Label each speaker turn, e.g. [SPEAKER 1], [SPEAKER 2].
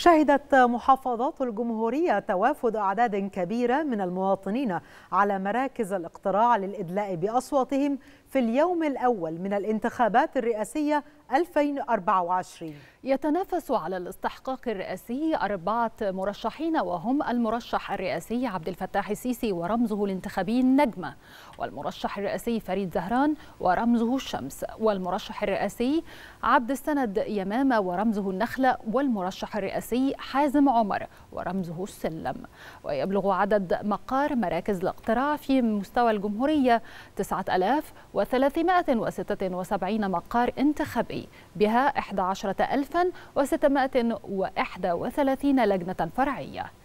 [SPEAKER 1] شهدت محافظات الجمهورية توافد أعداد كبيرة من المواطنين على مراكز الاقتراع للإدلاء بأصواتهم في اليوم الأول من الانتخابات الرئاسية 2024 يتنافس على الاستحقاق
[SPEAKER 2] الرئاسي أربعة مرشحين وهم المرشح الرئاسي عبد الفتاح السيسي ورمزه الانتخابي النجمة والمرشح الرئاسي فريد زهران ورمزه الشمس والمرشح الرئاسي عبد السند يمامة ورمزه النخلة والمرشح الرئاسي الرئيسي حازم عمر ورمزه السلم ويبلغ عدد مقار مراكز الاقتراع في مستوى الجمهورية 9376 مقار انتخابي بها 11631 لجنة فرعية